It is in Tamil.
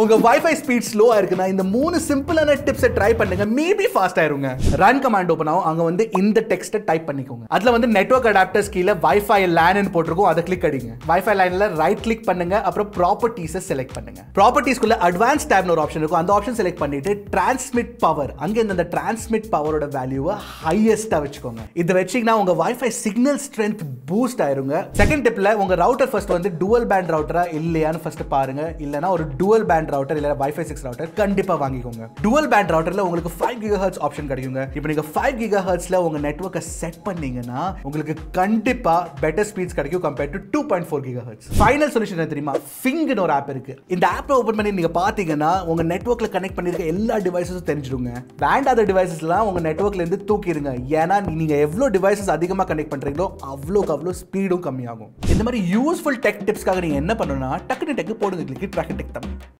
உங்க வைஃபை ஸ்பீட் ஸ்லோவா இருக்குன்னா இந்த மூணு சிம்பிளான டிப்ஸை ட்ரை பண்ணுங்க மேபி ஃபாஸ்ட் ஆயிருங்க ரன் கமாண்ட் ஓப்பன் ஆகும் அங்க வந்து இந்த டெக்ஸ்ட்டை டைப் பண்ணிக்கோங்க அதுல வந்து நெட்ஒர்க் அடாப்டர்ஸ் கீழே வைஃபை லேன் போட்டிருக்கும் அதை கிளிக் அடிங்க வைஃபை லைன்ல ரைட் கிளிக் பண்ணுங்க அப்புறம் ப்ராப்பர்ட்டிஸை செலக்ட் பண்ணுங்க ப்ராப்பர்ட்டிஸ்க்குள்ள அட்வான்ஸ் டேப்னு ஒரு ஆப்ஷன் இருக்கும் அந்த ஆப்ஷன் செலக்ட் பண்ணிட்டு டிரான்ஸ்மிட் பவர் அங்கே இந்த டிரான்ஸ்மிட் பவரோட வேல்யூவை ஹையஸ்டா வச்சுக்கோங்க இதை வச்சிங்கன்னா உங்க வைஃபை சிக்னல் ஸ்ட்ரென்த் பூஸ்ட் ஆயிருங்க செகண்ட் டிப்பில் உங்கள் ரவுட்டர் ஃபர்ஸ்ட் வந்து டுவல் பேண்ட் ரவுட்டரா இல்லையான்னு ஃபர்ஸ்ட் பாருங்க இல்லனா ஒரு டுவல் பேண்ட் ரவுட்டர் இல்லை வைஃபை சிக்ஸ் ரவுட்டர் கண்டிப்பாக வாங்கிக்கோங்க டுவல் பேண்ட் ரவுட்டர்ல உங்களுக்கு ஃபைவ் கிகா ஹர்ட்ஸ் ஆப்ஷன் கிடைக்குங்க இப்போ நீங்கள் ஃபைவ் கிகா ஹர்ட்ஸில் உங்கள் நெட்ஒர்க்கை செட் பண்ணீங்கன்னா உங்களுக்கு கண்டிப்பாக பெட்டர் ஸ்பீட்ஸ் கிடைக்கும் compare to two point four giga hertz final solution தெரியுமா ஃபிங்குன்னு ஒரு ஆப் இருக்கு இந்த ஆப்பை ஓப்பன் பண்ணி நீங்கள் பார்த்தீங்கன்னா உங்கள் நெட்ஒர்க்ல கனெக்ட் பண்ணியிருக்க எல்லா டிவைஸஸும் தெரிஞ்சிடுங்க வேண்டாத டிவைசஸ்லாம் உங்கள் இருந்து தூக்கிடுங்க ஏன்னா நீங்கள் எவ்வளோ டிவைசஸ் அதிகமாக கனெக்ட் பண்ணுறீங்களோ அவ்வளோ அவ்வளோ ஸ்பீடும் கம்மியாகும் இந்த மாதிரி யூஸ்ஃபுல் டெக் டிப்ஸ்க்காக நீங்கள் என்ன பண்ணணும்னா டக்குனு டெக்கு போடுங்க கிளிக்கு ட்ராக்கு டெக் தமிழ்